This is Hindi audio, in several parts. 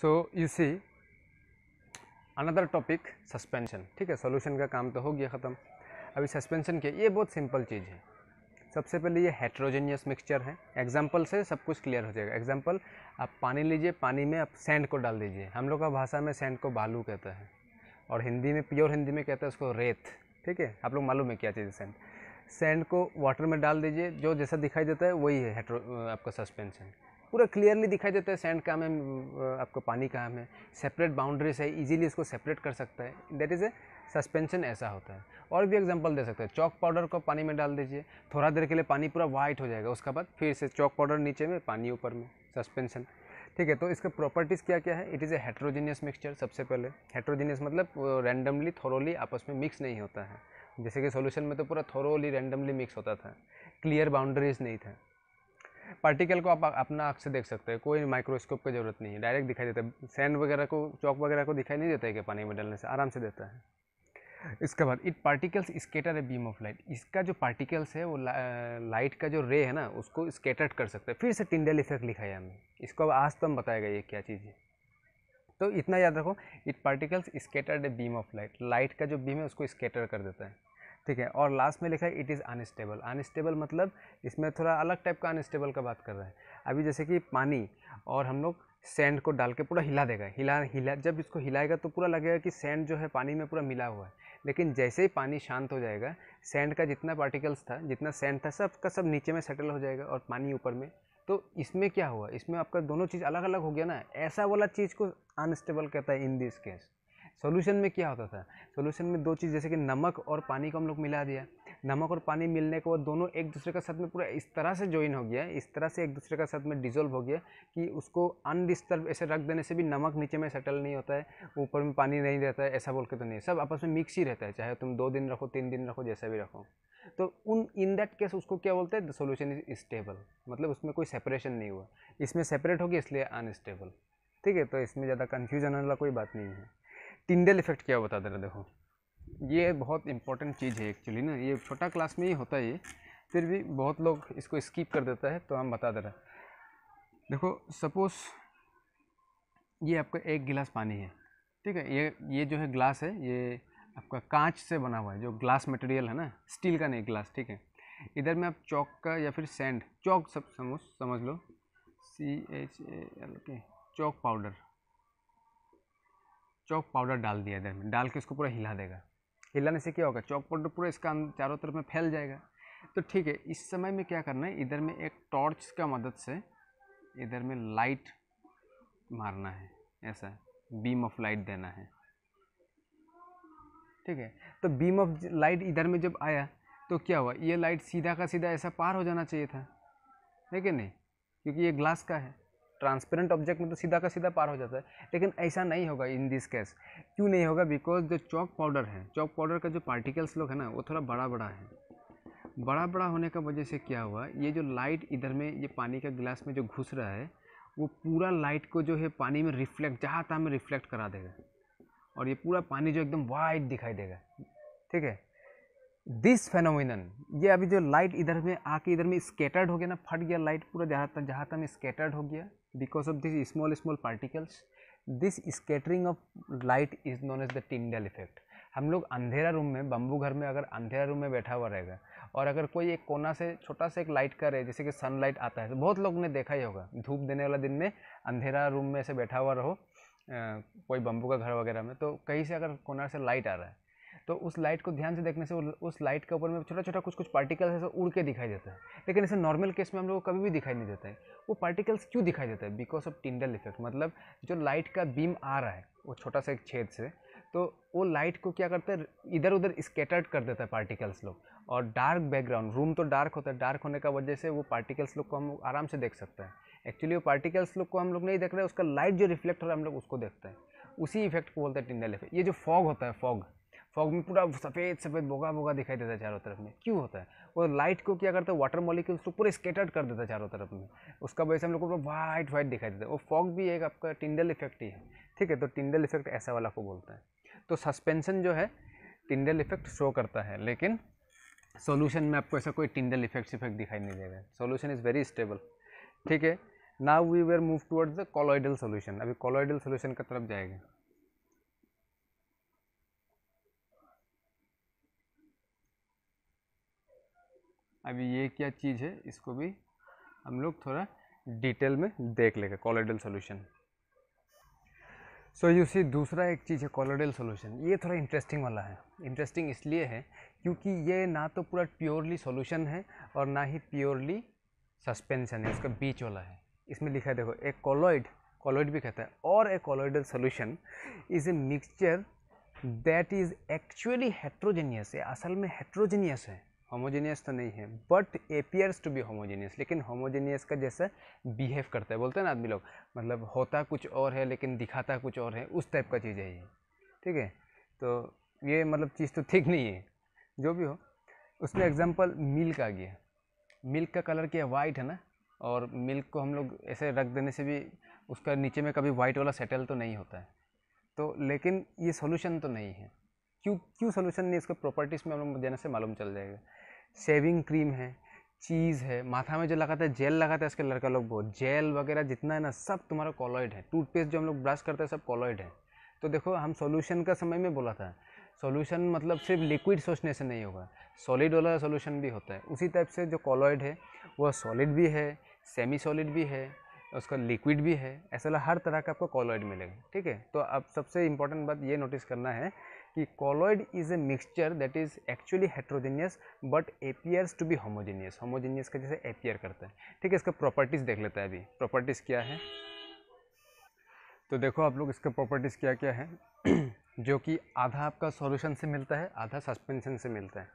so you see another topic suspension ठीक है सोल्यूशन का काम तो हो गया ख़त्म अभी सस्पेंशन के ये बहुत सिंपल चीज़ है सबसे पहले ये हेट्रोजेनियस मिक्सचर है एग्जाम्पल से सब कुछ क्लियर हो जाएगा एग्जाम्पल आप पानी लीजिए पानी में आप सेंड को डाल दीजिए हम लोग का भाषा में सेंड को बालू कहते हैं और हिंदी में प्योर हिंदी में कहते हैं उसको रेत ठीक है आप लोग मालूम है क्या चीज़ सेंड सेंड को वाटर में डाल दीजिए जो जैसा दिखाई देता है वही है हेट्रो आपका सस्पेंशन पूरा क्लियरली दिखाई देता है सैंड कहाँ है आपको पानी कहाँ है सेपरेट बाउंड्रीज है इजीली इसको सेपरेट कर सकता है दैट इज़ ए सस्पेंशन ऐसा होता है और भी एग्जांपल दे सकते हैं चॉक पाउडर को पानी में डाल दीजिए थोड़ा देर के लिए पानी पूरा वाइट हो जाएगा उसके बाद फिर से चौक पाउडर नीचे में पानी ऊपर में सस्पेंशन ठीक है तो इसके प्रॉपर्टीज़ क्या क्या है it is a heterogeneous mixture सबसे पहले हेट्रोजीनियस मतलब रैंडमली थोरोली आपस में मिक्स नहीं होता है जैसे कि सोल्यूशन में तो पूरा थोरोली रैंडमली मिक्स होता था क्लियर बाउंड्रीज नहीं था पार्टिकल को आप अपना आँख से देख सकते हैं कोई माइक्रोस्कोप की जरूरत नहीं है डायरेक्ट दिखाई देता है सैंड वगैरह को चौक वगैरह को दिखाई नहीं देता है कि पानी में डलने से आराम से देता है इसके बाद it particles scatter a beam of light इसका जो पार्टिकल्स है वो ला, लाइट का जो रे है ना उसको स्केटर्ड कर सकते हैं फिर से टिंडल इफेक्ट लिखा है हमें इसको अब आज तो हम गया ये क्या चीज़ है तो इतना याद रखो it particles scattered a beam of light light का जो बीम है उसको स्केटर कर देता है ठीक है और लास्ट में लिखा है इट इज़ अनस्टेबल अनस्टेबल मतलब इसमें थोड़ा अलग टाइप का अनस्टेबल का बात कर रहा है अभी जैसे कि पानी और हम लोग सैंड को डाल के पूरा हिला देगा हिला हिला जब इसको हिलाएगा तो पूरा लगेगा कि सैंड जो है पानी में पूरा मिला हुआ है लेकिन जैसे ही पानी शांत हो जाएगा सैंड का जितना पार्टिकल्स था जितना सैंड था सब का सब नीचे में सेटल हो जाएगा और पानी ऊपर में तो इसमें क्या हुआ इसमें आपका दोनों चीज़ अलग अलग हो गया ना ऐसा वाला चीज़ को अनस्टेबल कहता है इन दिस केस सोल्यूशन में क्या होता था सोल्यूशन में दो चीज़ जैसे कि नमक और पानी को हम लोग मिला दिया नमक और पानी मिलने के बाद दोनों एक दूसरे के साथ में पूरा इस तरह से ज्वाइन हो गया इस तरह से एक दूसरे के साथ में डिजोल्व हो गया कि उसको अनडिस्टर्ब ऐसे रख देने से भी नमक नीचे में सेटल नहीं होता है ऊपर में पानी नहीं रहता है ऐसा बोल के तो नहीं सब आपस में मिक्स ही रहता है चाहे तुम दो दिन रखो तीन दिन रखो जैसा भी रखो तो उन इन दैट केस उसको क्या बोलते हैं द सोल्यूशन इज स्टेबल मतलब उसमें कोई सेपरेशन नहीं हुआ इसमें सेपरेट होगी इसलिए अनस्टेबल ठीक है तो इसमें ज़्यादा कन्फ्यूजन वाला कोई बात नहीं है टिंडल इफेक्ट क्या बता दे रहा देखो ये बहुत इंपॉर्टेंट चीज़ है एक्चुअली ना ये छोटा क्लास में ही होता है ये फिर भी बहुत लोग इसको स्किप कर देता है तो हम बता दे रहे देखो सपोज़ ये आपका एक गिलास पानी है ठीक है ये ये जो है ग्लास है ये आपका कांच से बना हुआ है जो ग्लास मटेरियल है ना स्टील का नहीं ग्लास ठीक है इधर में आप चौक का या फिर सैंड चौक सब समझ समझ लो सी एच ए एल के चौक पाउडर चौक पाउडर डाल दिया इधर में डाल के इसको पूरा हिला देगा हिलाने से क्या होगा चौक पाउडर पूरा इसका चारों तरफ में फैल जाएगा तो ठीक है इस समय में क्या करना है इधर में एक टॉर्च का मदद से इधर में लाइट मारना है ऐसा बीम ऑफ लाइट देना है ठीक है तो बीम ऑफ लाइट इधर में जब आया तो क्या हुआ ये लाइट सीधा का सीधा ऐसा पार हो जाना चाहिए था है कि नहीं क्योंकि ये ग्लास का है ट्रांसपेरेंट ऑब्जेक्ट में तो सीधा का सीधा पार हो जाता है लेकिन ऐसा नहीं होगा इन दिस केस क्यों नहीं होगा बिकॉज जो चौक पाउडर है चौक पाउडर का जो पार्टिकल्स लोग है ना वो थोड़ा बड़ा बड़ा है बड़ा बड़ा होने का वजह से क्या हुआ ये जो लाइट इधर में ये पानी का गिलास में जो घुस रहा है वो पूरा लाइट को जो है पानी में रिफ्लेक्ट जहाँ तहाँ में रिफ्लेक्ट करा देगा और ये पूरा पानी जो एकदम वाइट दिखाई देगा ठीक है दिस फेनोमिनन ये अभी जो लाइट इधर में आके इधर में स्केटर्ड हो गया ना फट गया लाइट पूरा जहाँ तक जहाँ तक में स्केटर्ड हो गया because of these small small particles this scattering of light is known as the टिंडल effect हम लोग अंधेरा रूम में बम्बू घर में अगर अंधेरा रूम में बैठा हुआ रहेगा और अगर कोई एक कोना से छोटा सा एक लाइट का रहे जैसे कि सनलाइट आता है तो बहुत लोग ने देखा ही होगा धूप देने वाला दिन में अंधेरा रूम में ऐसे बैठा हुआ रहो कोई बम्बू का घर वगैरह में तो कहीं से अगर कोना से लाइट आ रहा है तो उस लाइट को ध्यान से देखने से उस लाइट के ऊपर में छोटा छोटा कुछ कुछ पार्टिकल्स ऐसे उड़ के दिखाई देता है लेकिन ऐसे नॉर्मल केस में हम लोग को कभी भी दिखाई नहीं देता है वो पार्टिकल्स क्यों दिखाई देता है बिकॉज ऑफ टिंडल इफेक्ट मतलब जो लाइट का बीम आ रहा है वो छोटा सा एक छेद से तो वो लाइट को क्या करता है इधर उधर स्केटर्ड कर देता है पार्टिकल्स लोग और डार्क बैकग्राउंड रूम तो डार्क होता है डार्क होने का वजह से वो पार्टिकल्स लोग को हम आराम से देख सकते हैं एक्चुअली वो पार्टिकल्स लोग को हम लोग नहीं देख रहे उसका लाइट जो रिफ्लेक्ट हो रहा है हम लोग उसको देखते हैं उसी इफेक्ट को बोलते हैं टिंडल इफेक्ट ये जो फॉग होता है फॉग फॉग में पूरा सफ़ेद सफ़ेद भोगा भोगा दिखाई देता है चारों तरफ में क्यों होता है वो लाइट को क्या करता है वाटर मॉलिक्यूल्स को पूरे स्केटर्ड कर देता है चारों तरफ में उसका वजह से हम लोग को पूरा वाइट वाइट दिखाई देता है वो फॉग भी एक आपका टिंडल इफेक्ट ही है ठीक है तो टिंडल इफेक्ट ऐसा वाला को बोलता है तो सस्पेंसन जो है टिंडल इफेक्ट शो करता है लेकिन सोल्यूशन में आपको ऐसा कोई टिंडल इफेक्ट इफेक्ट दिखाई नहीं देगा सोल्यूशन इज़ वेरी स्टेबल ठीक है now we were move towards the colloidal solution अभी कॉलोइडल सोल्यूशन की तरफ जाएगा अब ये क्या चीज़ है इसको भी हम लोग थोड़ा डिटेल में देख लेंगे colloidal solution so you see दूसरा एक चीज़ है कॉलोडल सोल्यूशन ये थोड़ा इंटरेस्टिंग वाला है इंटरेस्टिंग इसलिए है क्योंकि ये ना तो पूरा प्योरली सोल्यूशन है और ना ही प्योरली सस्पेंशन है इसका बीच वाला है इसमें लिखा है देखो एक कॉलोइड कॉलोइड भी कहता है और a colloidal solution is a mixture that is actually heterogeneous है असल में हेट्रोजेनियस है होमोजेनियस तो नहीं है but appears to be homogeneous लेकिन होमोजेनियस का जैसे बिहेव करता है बोलते हैं ना आदमी लोग मतलब होता कुछ और है लेकिन दिखाता कुछ और है उस टाइप का चीज़ है ये ठीक है तो ये मतलब चीज़ तो ठीक नहीं है जो भी हो उसमें एग्जाम्पल मिल्क आ गया मिल्क का कलर क्या वाइट है ना और मिल्क को हम लोग ऐसे रख देने से भी उसका नीचे में कभी वाइट वाला सेटल तो नहीं होता है तो लेकिन ये सोल्यूशन तो नहीं है क्यों क्यों सोल्यूशन नहीं इसका प्रॉपर्टीज़ में हम लोग देने से मालूम चल जाएगा सेविंग क्रीम है चीज़ है माथा में जो लगाता है जेल लगाता है इसके लड़का लोग बहुत जेल वगैरह जितना है ना सब तुम्हारा कॉलॉइड है टूथपेस्ट जो हम लोग ब्रश करते हैं सब कॉलॉइड है तो देखो हम सॉल्यूशन का समय में बोला था सॉल्यूशन मतलब सिर्फ लिक्विड सोचने से नहीं होगा सॉलिड वाला सॉल्यूशन भी होता है उसी टाइप से जो कॉलॉइड है वह सॉलिड भी है सेमी सॉलिड भी है उसका लिक्विड भी है ऐसा हर तरह का आपको कॉलॉइड मिलेगा ठीक है तो अब सबसे इम्पोर्टेंट बात ये नोटिस करना है कि colloid is a mixture that is actually heterogeneous but appears to be homogeneous homogeneous का जैसे एपियर करता है ठीक है इसका प्रॉपर्टीज देख लेता है अभी प्रॉपर्टीज क्या है तो देखो आप लोग इसका प्रॉपर्टीज़ क्या क्या है जो कि आधा आपका सॉल्यूशन से मिलता है आधा सस्पेंशन से मिलता है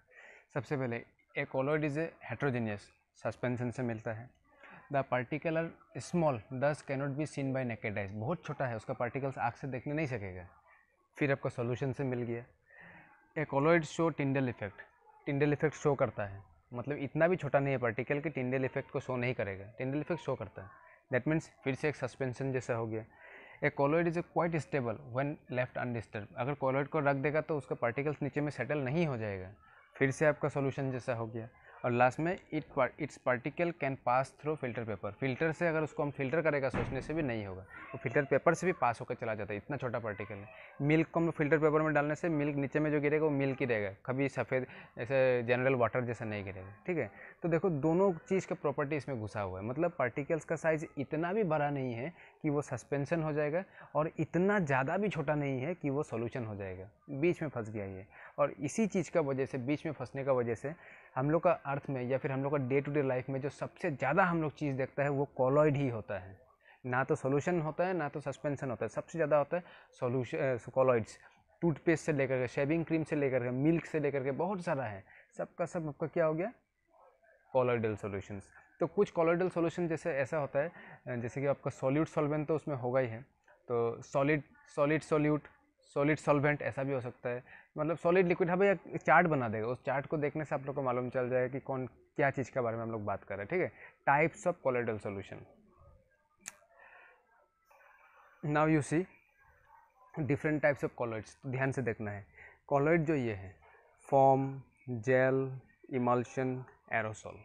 सबसे पहले a colloid is a heterogeneous suspension से मिलता है the particles are small thus cannot be seen by naked eyes बहुत छोटा है उसका पार्टिकल्स आँख से देखने नहीं सकेगा फिर आपको सोल्यूशन से मिल गया a show Tyndall effect Tyndall effect show करता है मतलब इतना भी छोटा नहीं है पार्टिकल कि टिंडल इफेक्ट को शो नहीं करेगा टिंडल इफेक्ट शो करता है दैट मीन्स फिर से एक सस्पेंशन जैसा हो गया a colloid is a quite stable one left undisturb अगर कॉलोइड को रख देगा तो उसका पार्टिकल्स नीचे में सेटल नहीं हो जाएगा फिर से आपका सोल्यूशन जैसा हो गया और लास्ट में it its particle can pass through filter paper filter से अगर उसको हम फिल्टर करेगा सोचने से भी नहीं होगा वो फिल्टर पेपर से भी पास होकर चला जाता है इतना छोटा पार्टिकल है मिल्क को हम फिल्टर पेपर में डालने से मिल्क नीचे में जो गिरेगा वो मिल्क ही रहेगा कभी सफ़ेद ऐसे जनरल वाटर जैसा नहीं गिरेगा ठीक है तो देखो दोनों चीज़ का प्रॉपर्टी इसमें घुसा हुआ है मतलब पार्टिकल्स का साइज़ इतना भी बड़ा नहीं है कि वो सस्पेंसन हो जाएगा और इतना ज़्यादा भी छोटा नहीं है कि वो सोल्यूशन हो जाएगा बीच में फंस गया ये और इसी चीज़ का वजह से बीच में फंसने का वजह से हम लोग का अर्थ में या फिर हम लोग का डे टू डे लाइफ में जो सबसे ज़्यादा हम लोग चीज़ देखता है वो कॉलॉइड ही होता है ना तो सोल्यूशन होता है ना तो सस्पेंसन होता है सबसे ज़्यादा होता है सोल्यूशन कॉलॉइड्स टूथपेस्ट से लेकर के शेविंग क्रीम से लेकर के मिल्क से लेकर के बहुत सारा है सबका सब आपका क्या हो गया कॉलोइडल सोल्यूशंस तो कुछ कॉलोइडल सोल्यूशन जैसे ऐसा होता है जैसे कि आपका सॉल्यूट सॉल्वेंट तो उसमें होगा ही है तो solid solid solute solid solvent ऐसा भी हो सकता है मतलब सॉलिड लिक्विड हमें एक चार्ट बना देगा उस चार्ट को देखने से आप लोग को मालूम चल जाएगा कि कौन क्या चीज़ के बारे में हम लोग बात कर रहे हैं ठीक है types of colloidal solution now you see different types of colloids ध्यान से देखना है कॉलॉइड जो ये है फॉर्म जेल इमल्शन एरोसोल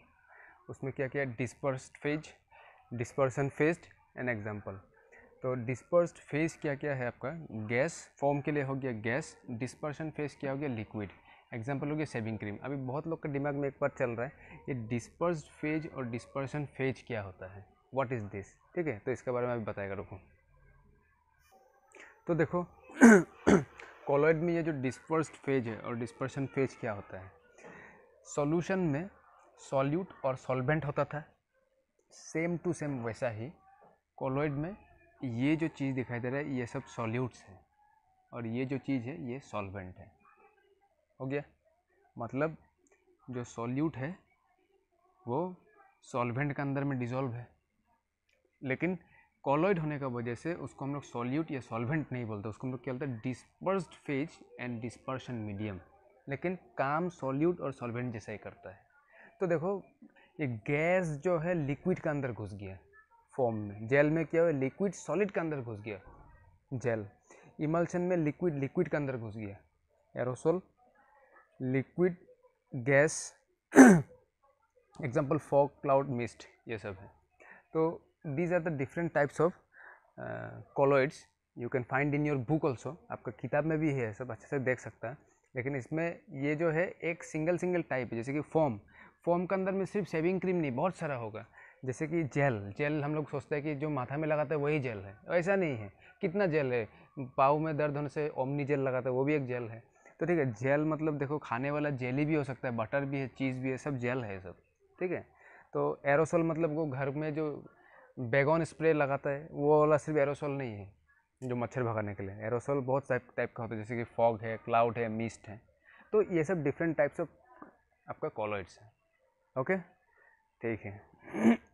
उसमें क्या किया dispersed phase dispersion phase an example तो डिस्पर्स फेज क्या क्या है आपका गैस फॉर्म के लिए हो गया गैस डिस्पर्शन फेज क्या हो गया लिक्विड एग्जाम्पल हो गया सेविंग क्रीम अभी बहुत लोग के दिमाग में एक बार चल रहा है ये डिस्पर्स फेज और डिस्पर्शन फेज क्या होता है व्हाट इज़ दिस ठीक है तो इसके बारे में अभी बताएगा रुको तो देखो कॉलोइड में ये जो डिस्पर्स फेज है और डिस्पर्शन फेज क्या होता है सॉल्यूशन में सॉल्यूट और सॉल्वेंट होता था सेम टू सेम वैसा ही कॉलोइड में ये जो चीज़ दिखाई दे रहा है ये सब सॉल्यूट्स है और ये जो चीज़ है ये सॉल्वेंट है हो गया मतलब जो सॉल्यूट है वो सॉल्वेंट के अंदर में डिज़ोल्व है लेकिन कॉलोइड होने का वजह से उसको हम लोग सॉल्यूट या सॉल्वेंट नहीं बोलते उसको हम लोग क्या बोलते हैं disperse phase and dispersion medium लेकिन काम सॉल्यूट और सॉल्वेंट जैसा ही करता है तो देखो ये गैस जो है लिक्विड के अंदर घुस गया फॉर्म में जेल में क्या हुआ लिक्विड सॉलिड के अंदर घुस गया जेल इमल्शन में लिक्विड लिक्विड के अंदर घुस गया aerosol liquid gas example fog cloud mist ये सब है तो these are the different types of colloids you can find in your book also आपका किताब में भी है सब अच्छे से देख सकता है लेकिन इसमें ये जो है एक सिंगल सिंगल टाइप है जैसे कि फॉर्म फॉर्म के अंदर में सिर्फ शेविंग क्रीम नहीं बहुत सारा होगा जैसे कि जेल जेल हम लोग सोचते हैं कि जो माथा में लगाते हैं वही जेल है ऐसा नहीं है कितना जेल है पाँव में दर्द होने से ओमनी जेल लगाते हैं वो भी एक जेल है तो ठीक है जेल मतलब देखो खाने वाला जेली भी हो सकता है बटर भी है चीज़ भी है सब जेल है सब ठीक है तो एरोसोल मतलब वो घर में जो बैगन स्प्रे लगाता है वो वाला सिर्फ एरोसोल नहीं है जो मच्छर भगाने के लिए एरोसोल बहुत टाइप टाइप का होता है जैसे कि फॉग है क्लाउड है मिस्ट है तो ये सब डिफरेंट टाइप्स ऑफ आपका कॉलोइड्स है ओके ठीक है